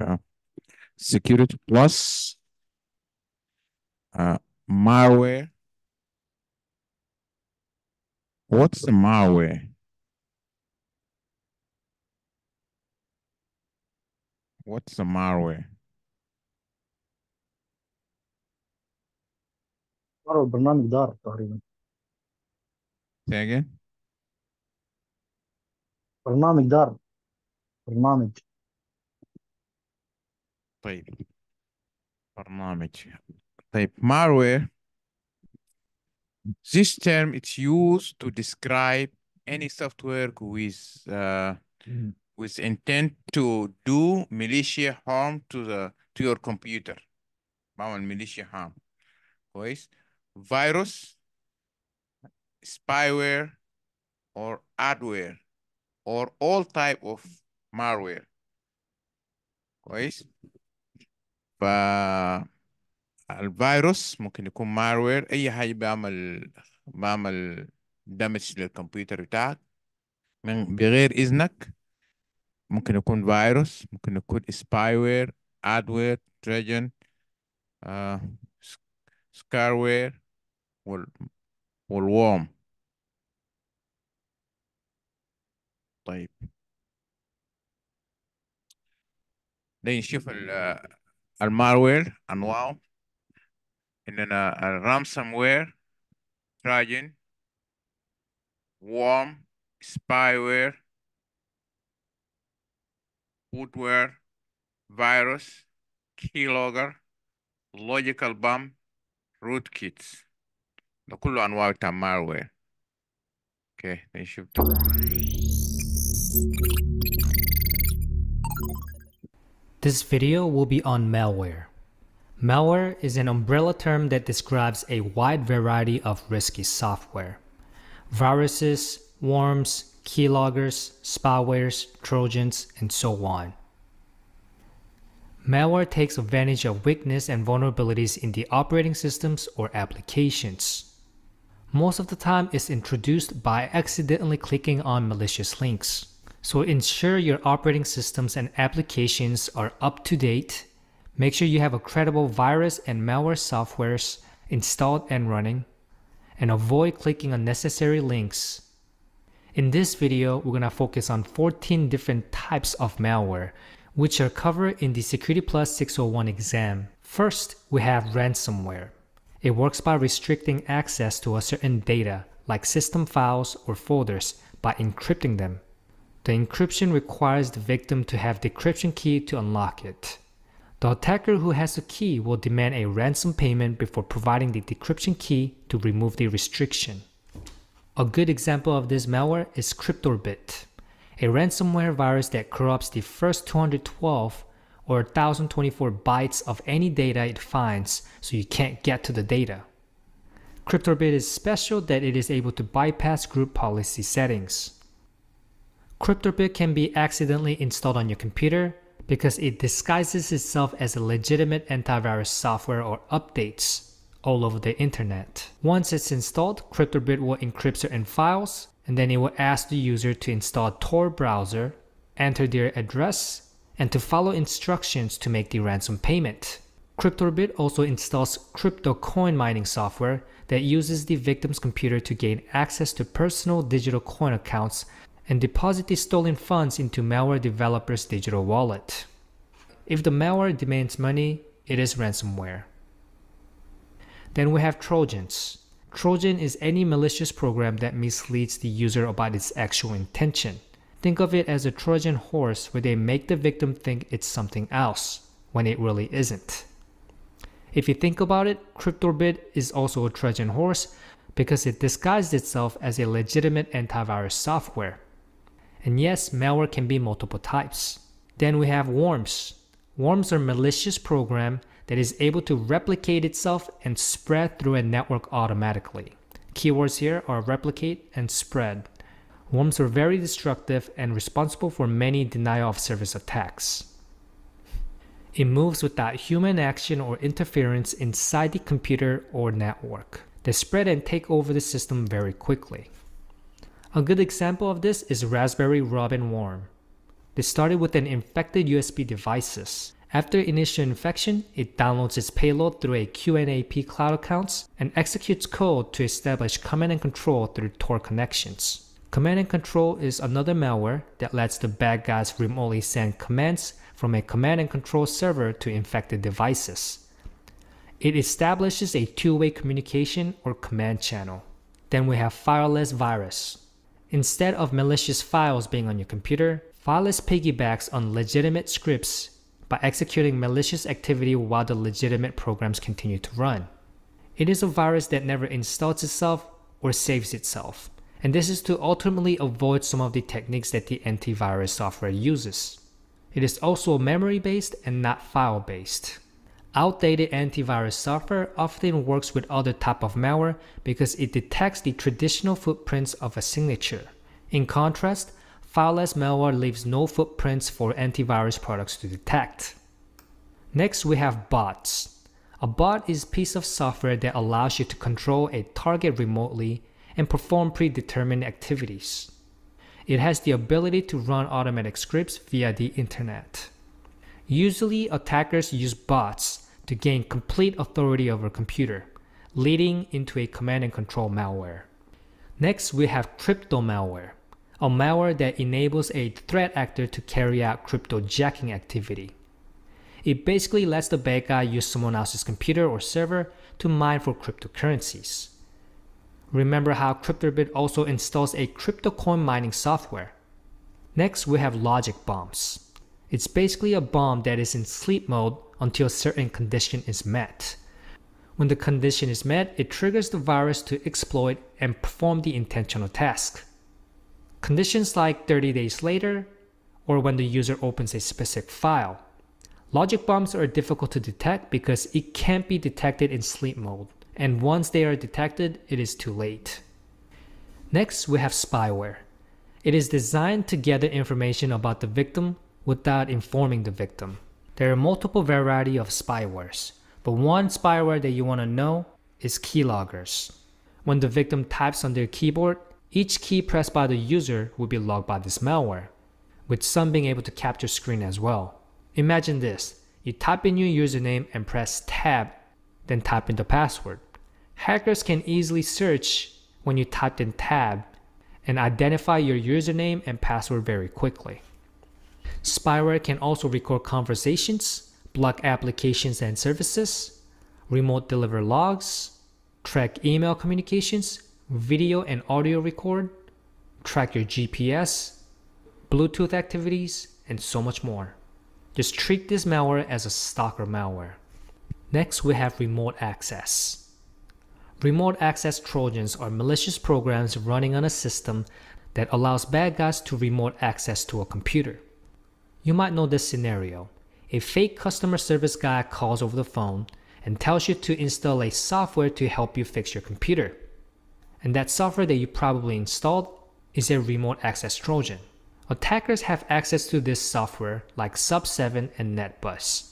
uh, security plus uh, malware. What's the malware? What's the malware? مرة البرنامج دار Say again. برنامج دار طيب برنامج طيب malware this term it's used to describe any software with uh, hmm. with intent to do malicious harm to the to your computer بعمل malicious harm كويس virus spyware or adware or all type of malware كويس فالفيروس ممكن يكون مالوير اي حاجه بيعمل بعمل دامج للكمبيوتر بتاعك من بغير اذنك ممكن يكون فيروس ممكن يكون سبايوير ادوير تريجن سكاروير والوام طيب ده نشوف ال a malware, Anual, and then a, uh, a ransomware, Trojan, worm, spyware, bootware, virus, keylogger, logical bomb, rootkits. The كله Anual بتاع malware. Okay, then shift. This video will be on malware. Malware is an umbrella term that describes a wide variety of risky software. Viruses, worms, keyloggers, spywares, trojans, and so on. Malware takes advantage of weakness and vulnerabilities in the operating systems or applications. Most of the time it's introduced by accidentally clicking on malicious links. So ensure your operating systems and applications are up to date. Make sure you have a credible virus and malware softwares installed and running. And avoid clicking unnecessary links. In this video, we're gonna focus on 14 different types of malware, which are covered in the Security Plus 601 exam. First, we have ransomware. It works by restricting access to a certain data, like system files or folders, by encrypting them. The encryption requires the victim to have decryption key to unlock it. The attacker who has the key will demand a ransom payment before providing the decryption key to remove the restriction. A good example of this malware is CryptoBit, a ransomware virus that corrupts the first 212 or 1024 bytes of any data it finds so you can't get to the data. CryptoBit is special that it is able to bypass group policy settings. CryptoBit can be accidentally installed on your computer because it disguises itself as a legitimate antivirus software or updates all over the internet. Once it's installed, CryptoBit will encrypt certain files and then it will ask the user to install Tor browser, enter their address, and to follow instructions to make the ransom payment. CryptoBit also installs crypto coin mining software that uses the victim's computer to gain access to personal digital coin accounts and deposited stolen funds into malware developer's digital wallet. If the malware demands money, it is ransomware. Then we have Trojans. Trojan is any malicious program that misleads the user about its actual intention. Think of it as a Trojan horse where they make the victim think it's something else when it really isn't. If you think about it, CryptoBit is also a Trojan horse because it disguised itself as a legitimate antivirus software. And yes, malware can be multiple types. Then we have worms. Worms are malicious program that is able to replicate itself and spread through a network automatically. Keywords here are replicate and spread. Worms are very destructive and responsible for many denial of service attacks. It moves without human action or interference inside the computer or network. They spread and take over the system very quickly. A good example of this is Raspberry Robin Worm. They started with an infected USB devices. After initial infection, it downloads its payload through a QNAP cloud accounts and executes code to establish command and control through Tor connections. Command and control is another malware that lets the bad guys remotely send commands from a command and control server to infected devices. It establishes a two-way communication or command channel. Then we have Fireless Virus. Instead of malicious files being on your computer, Fileless piggybacks on legitimate scripts by executing malicious activity while the legitimate programs continue to run. It is a virus that never installs itself or saves itself, and this is to ultimately avoid some of the techniques that the antivirus software uses. It is also memory based and not file based. Outdated antivirus software often works with other type of malware because it detects the traditional footprints of a signature. In contrast, fileless malware leaves no footprints for antivirus products to detect. Next, we have bots. A bot is a piece of software that allows you to control a target remotely and perform predetermined activities. It has the ability to run automatic scripts via the internet. Usually, attackers use bots to gain complete authority over a computer, leading into a command and control malware. Next, we have crypto malware, a malware that enables a threat actor to carry out crypto jacking activity. It basically lets the bad guy use someone else's computer or server to mine for cryptocurrencies. Remember how CryptoBit also installs a crypto coin mining software. Next, we have logic bombs. It's basically a bomb that is in sleep mode until a certain condition is met. When the condition is met, it triggers the virus to exploit and perform the intentional task. Conditions like 30 days later, or when the user opens a specific file. Logic bumps are difficult to detect because it can't be detected in sleep mode, and once they are detected, it is too late. Next, we have spyware. It is designed to gather information about the victim without informing the victim. There are multiple variety of spywares, but one spyware that you want to know is keyloggers. When the victim types on their keyboard, each key pressed by the user will be logged by this malware, with some being able to capture screen as well. Imagine this, you type in your username and press tab, then type in the password. Hackers can easily search when you typed in tab and identify your username and password very quickly. Spyware can also record conversations, block applications and services, remote deliver logs, track email communications, video and audio record, track your GPS, Bluetooth activities, and so much more. Just treat this malware as a stalker malware. Next, we have remote access. Remote access Trojans are malicious programs running on a system that allows bad guys to remote access to a computer. You might know this scenario. A fake customer service guy calls over the phone and tells you to install a software to help you fix your computer. And that software that you probably installed is a remote access Trojan. Attackers have access to this software like Sub7 and NetBus.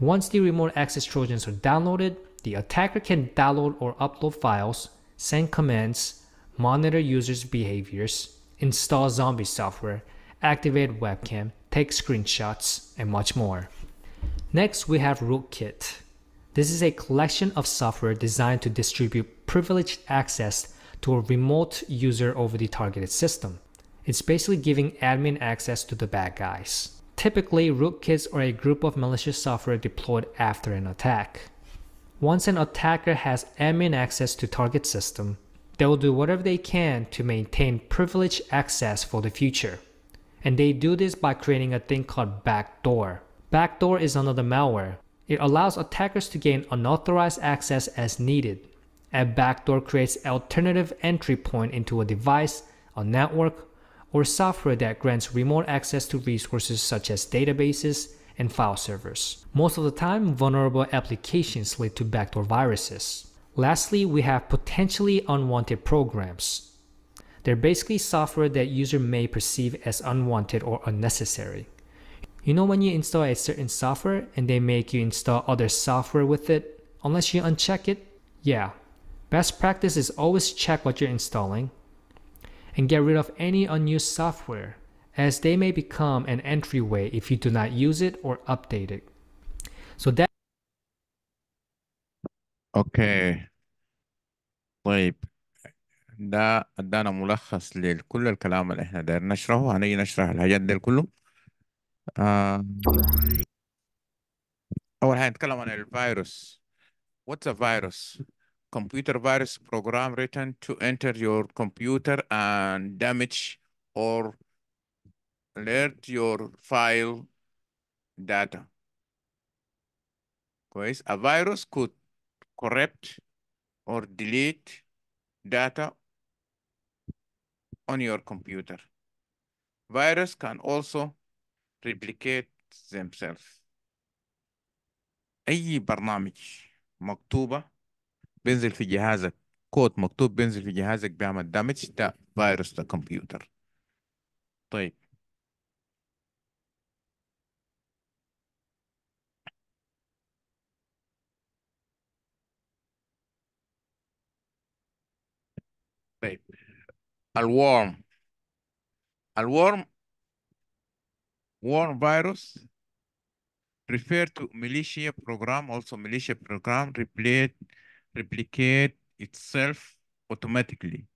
Once the remote access Trojans are downloaded, the attacker can download or upload files, send commands, monitor users' behaviors, install zombie software, activate webcam, take screenshots, and much more. Next, we have Rootkit. This is a collection of software designed to distribute privileged access to a remote user over the targeted system. It's basically giving admin access to the bad guys. Typically, rootkits are a group of malicious software deployed after an attack. Once an attacker has admin access to target system, they will do whatever they can to maintain privileged access for the future. And they do this by creating a thing called backdoor. Backdoor is another malware. It allows attackers to gain unauthorized access as needed. A backdoor creates alternative entry point into a device, a network, or software that grants remote access to resources such as databases and file servers. Most of the time, vulnerable applications lead to backdoor viruses. Lastly, we have potentially unwanted programs. They're basically software that user may perceive as unwanted or unnecessary. You know when you install a certain software and they make you install other software with it unless you uncheck it? Yeah. Best practice is always check what you're installing and get rid of any unused software as they may become an entryway if you do not use it or update it. So that Okay. Wait. ده ادانا ملخص لكل الكلام اللي احنا داير نشرحه هنيجي نشرح الحاجات دي كله آه، اول حاجه نتكلم عن الفيروس واتس ا فيروس كمبيوتر فيروس بروجرام ريتن تو انتر يور كمبيوتر اند دامج اور alert your file data كويس a virus could corrupt or delete data on your computer. Virus can also replicate themselves. أي برنامج مكتوبة بنزل في جهازك كود مكتوب بنزل في جهازك بيعمل damage ده virus the computer. طيب الورم الورم worm virus refer to militia program also militia program replicate replicate itself automatically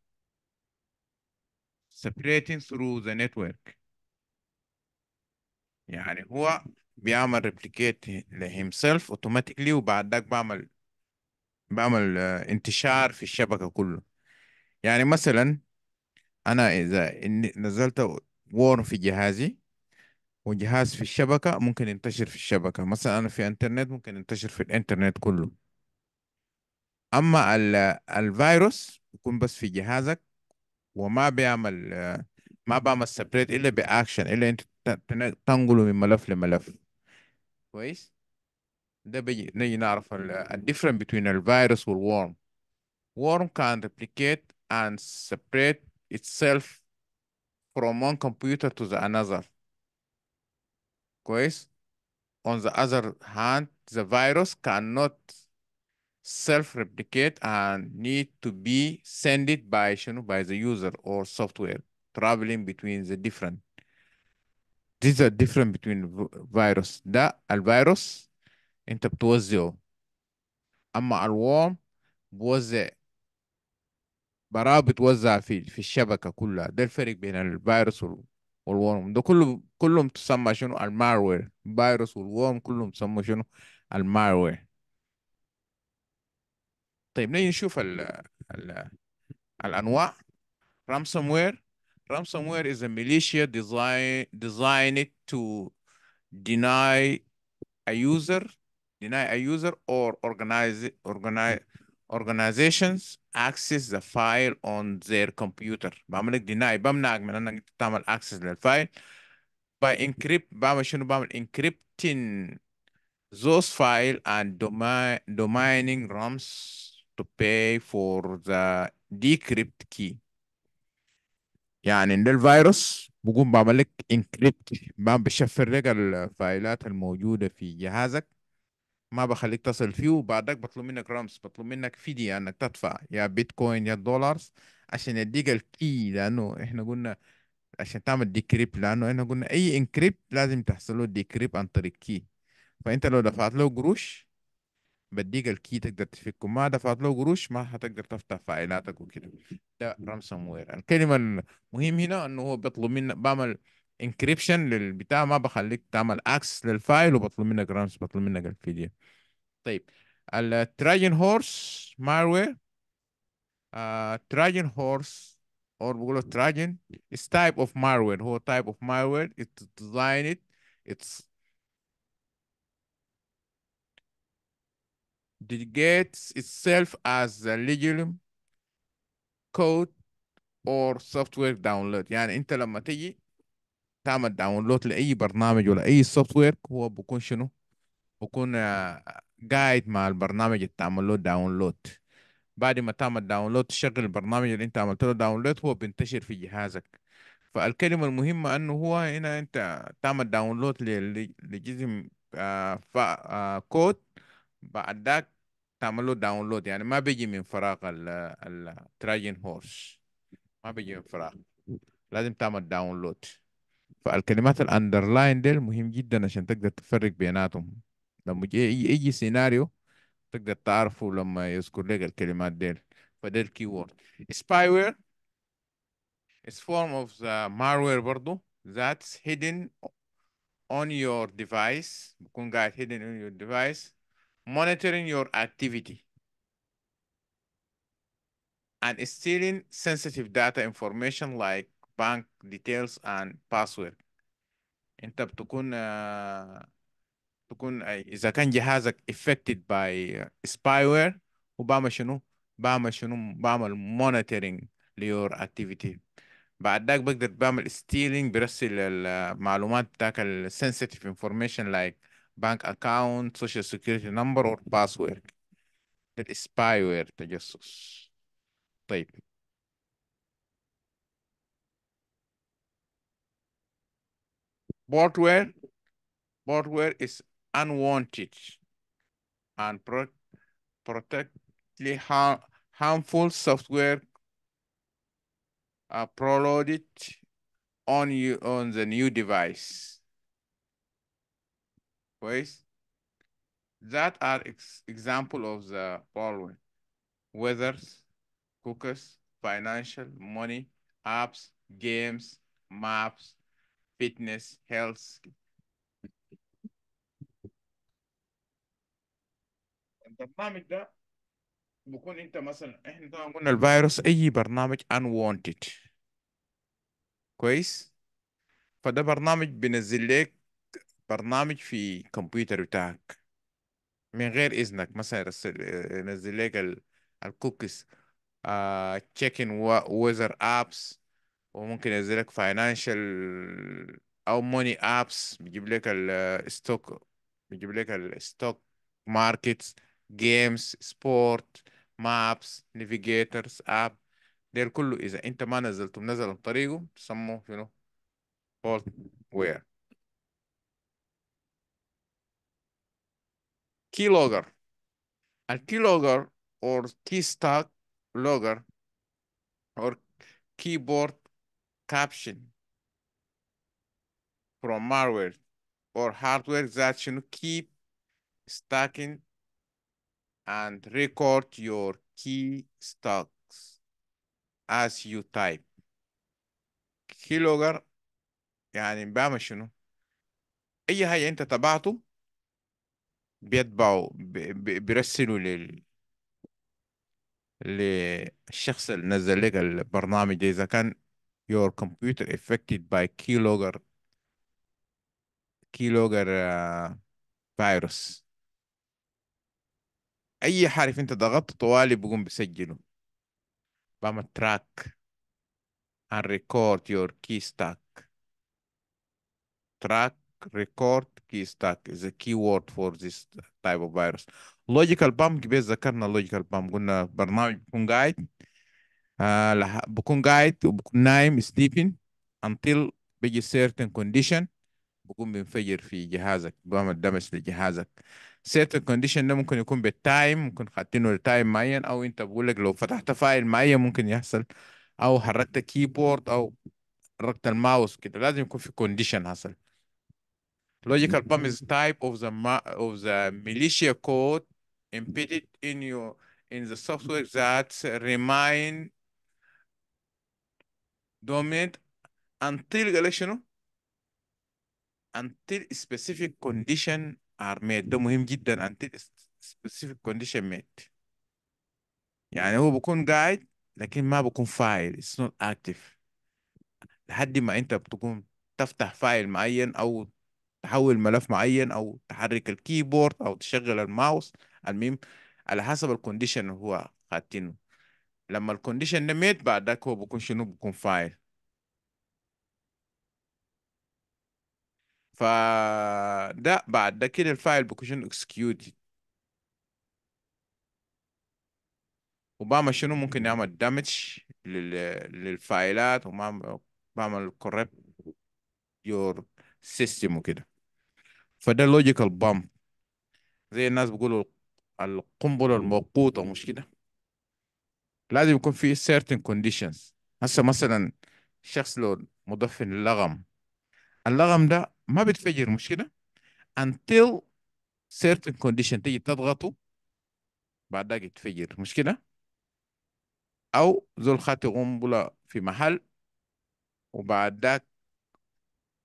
separating through the network يعني هو بيعمل replicate himself automatically وبعد ذلك بعمل بعمل انتشار في الشبكة كله يعني مثلا انا اذا إني نزلت وور في جهازي وجهاز في الشبكة ممكن ينتشر في الشبكة مثلا أنا في انترنت ممكن ينتشر في الانترنت كله أما الفيروس يكون بس في جهازك وما بيعمل ما بعمل سبريت إلا بأكشن إلا أنت تنقله من ملف لملف كويس ده بيجي نيجي نعرف الديفرنس بين الفيروس والورم worm can replicate and separate itself from one computer to the another. كويس on the other hand the virus cannot self-replicate and need to be sent by you know, by the user or software traveling between the different these are different between virus The virus, انت بتوزعه اما was بوزع براه بتوزع في في الشبكة كلها ده الفرق بين الفيروس والورم ده كله كلهم تسمى شنو المالوير فيروس والورم كلهم تسمى شنو المالوير طيب نيجي نشوف ال ال الأنواع ransomware ransomware is a militia ديزاين designed to deny a user deny a user or organize organize organizations access the file on their computer بعمل لك deny بمنعك من انك تعمل access للفايل by encrypt بعمل شنو بعمل encrypting those file and domain domaining ROMs to pay for the decrypt key يعني للفيروس بقوم بعمل لك انكريبت بشفر لك الفايلات الموجودة في جهازك ما بخليك تصل فيه وبعدك بطلب منك رمز بطلب منك فدية انك يعني تدفع يا بيتكوين يا دولارز عشان يديك الكي لانه احنا قلنا عشان تعمل ديكريب لانه احنا قلنا اي انكريبت لازم تحصل له ديكريب عن طريق كي فانت لو دفعت له قروش بديك الكي تقدر تفكه ما دفعت له قروش ما هتقدر تفتح فايلاتك وكده ده رمز وير الكلمة المهم هنا انه هو بيطلب منك بعمل انكريبشن للبتاع ما بخليك تعمل اكسس للفايل وبطلب منك رمز بطلب منك الفديه طيب التراجن هورس مالوير تراجن هورس او بقوله تراجن is تايب اوف malware هو تايب اوف of ات ديزاين ات اتس dedicates itself as a legitimate code or software download يعني انت لما تيجي تعمل داونلود لاي برنامج ولا اي سوفت وير هو بكون شنو بكون قاعد آه، مع البرنامج اللي تعمل له داونلود بعد ما تعمل داونلود تشغل البرنامج اللي انت عملت له داونلود هو بينتشر في جهازك فالكلمه المهمه انه هو هنا انت تعمل داونلود لجزم كود بعد ذاك تعمل له داونلود يعني ما بيجي من فراغ التراجن هورس ما بيجي من فراغ لازم تعمل داونلود فالكلمات الاندرلاين ديل مهم جدا عشان تقدر تفرق بيناتهم لما يجي اي سيناريو تقدر تعرفه لما يذكر لك الكلمات ديل فده keyword spyware is form of the malware برضو that's hidden on your device بكون قاعد hidden on your device monitoring your activity and stealing sensitive data information like bank details and password انت بتكون تكون اذا كان جهازك affected by spyware وبعمل شنو بعمل شنو بعمل monitoring your activity بعد ذاك بقدر بعمل stealing برسل المعلومات بتاعك ال sensitive information like bank account social security number or password spyware تجسس طيب Boardware, boardware is unwanted and pro harm harmful software are preloaded on you on the new device. Ways that are ex example of the following: weather, cookers, financial, money, apps, games, maps, fitness, health. البرنامج ده بكون انت مثلا احنا طبعا قلنا الفيروس اي برنامج unwanted كويس فده برنامج بنزل لك برنامج في كمبيوتر بتاعك من غير اذنك مثلا ينزل لك الكوكيز تشيكن ويزر ابس وممكن ينزل لك فاينانشال او موني ابس بيجيب لك الستوك بيجيب لك الستوك ماركتس جيمز سبورت مابس نافيجيترز اب ده كله اذا انت ما نزلته منزل عن طريقه تسموه شنو فولت وير كي لوجر الكي لوجر او كي ستاك لوجر او كيبورد caption from malware or hardware that should keep stacking and record your key stocks as you type. keylogger يعني بعمل شنو؟ أي حاجة أنت تبعته بيتبعوا بيرسلوا لل للشخص اللي نزل لك البرنامج إذا كان your computer affected by keylogger keylogger uh, فيروس اي حرف انت ضغطته طوالي بقوم بسجله بعمل تراك and record your key stack track record key stack is a keyword for this type of virus logical pump بيتذكرنا logical pump قلنا برنامج بيكون قاعد آه بكون قاعد وبكون نايم sleeping until بيجي certain condition بكون بينفجر في جهازك بعمل دمج لجهازك certain condition ده ممكن يكون بالتايم ممكن حاطينه لتايم معين او انت بقول لك لو فتحت فايل معين ممكن يحصل او حركت كيبورد او حركت الماوس كده لازم يكون في condition حصل logical pump is type of the of the militia code embedded in your in the software that remind dominate until شنو؟ until specific condition are made ده مهم جدا until specific condition made يعني هو بكون قاعد لكن ما بكون فاعل it's not active لحد ما انت بتقوم تفتح فايل معين او تحول ملف معين او تحرك الكيبورد او تشغل الماوس المهم على حسب الكونديشن اللي هو خاتينه لما الكونديشن نميت ذاك هو بكون شنو بكون فاعل فده بعد ده كده الفايل بكون شنو اكسكيوتد وبعمل شنو ممكن يعمل دامج للفايلات وبعمل كوربت يور سيستم وكده فده لوجيكال بام زي الناس بيقولوا القنبله الموقوته مش كده لازم يكون في certain conditions هسه مثلا الشخص لو مدفن اللغم اللغم ده ما بيتفجر مش كده until certain condition تيجي تضغطه بعد ذلك يتفجر مش كده او زول خاتي قنبله في محل وبعد ذلك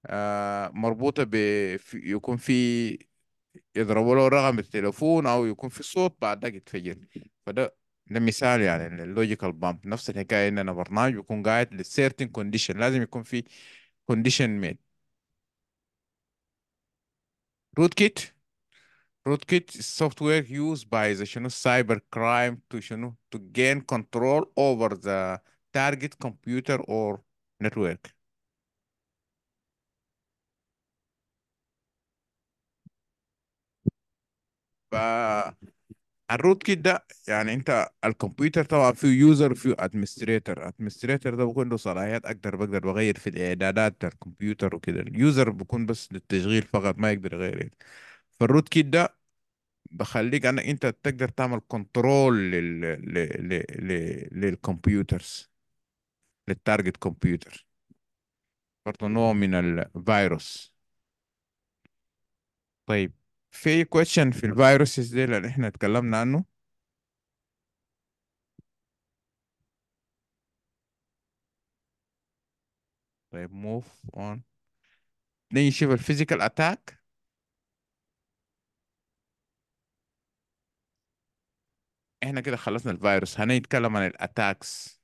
آه مربوطه ب يكون في يضربوا له رقم التليفون او يكون في صوت بعد ذلك يتفجر فده مثال يعني اللوجيكال بامب نفس الحكايه ان انا برنامج بيكون قاعد لسيرتن كونديشن لازم يكون في كونديشن ميد روت كيت روت كيت سوفت وير يوز باي ذا شنو سايبر كرايم تو شنو تو جين كنترول اوفر ذا تارجت كمبيوتر اور نتورك ف الروت كيت ده يعني انت الكمبيوتر طبعا فيه يوزر فيه ادمنستريتور ادمنستريتور ده بيكون له صلاحيات اقدر بقدر بغير في الاعدادات بتاع الكمبيوتر وكده اليوزر بيكون بس للتشغيل فقط ما يقدر يغير يعني. فالروت كيت ده بخليك انا انت تقدر تعمل كنترول لل للكمبيوترز للتارجت كمبيوتر برضه نوع من الفيروس طيب في كويشن في الفيروسز دي اللي احنا اتكلمنا عنه طيب موف اون نشوف الفيزيكال اتاك احنا كده خلصنا الفيروس هنتكلم عن الاتاكس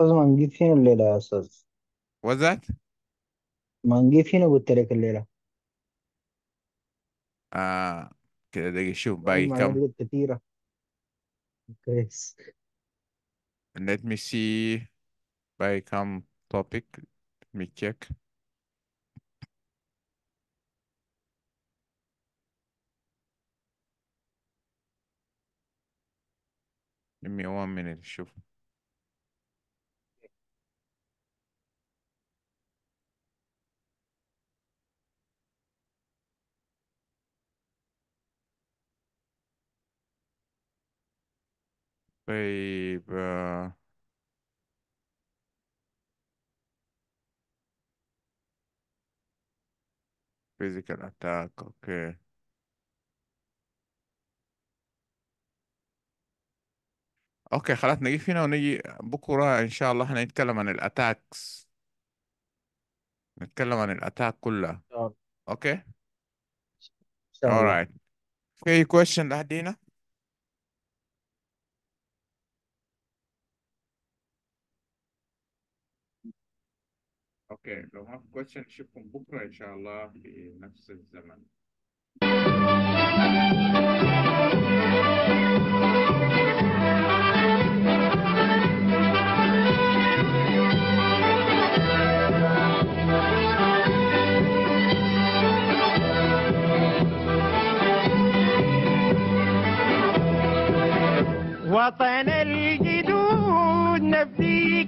لازم ما فين الليلة يا أستاذ وزات ما نجي فين قلت لك الليلة آه كده ده يشوف باقي كم كتيرة let me see باقي come. topic let me check Give me one minute, sure. طيب آه. physical attack اوكي اوكي خلاص نجي فينا ونجي بكرة ان شاء الله هنتكلم عن الاتاكس نتكلم عن الاتاك كلها ان اوكي شاء الله alright في question لحد هنا اوكي لو ما في كويشن نشوفكم بكره ان شاء الله في نفس الزمن وطن الجدود نبديه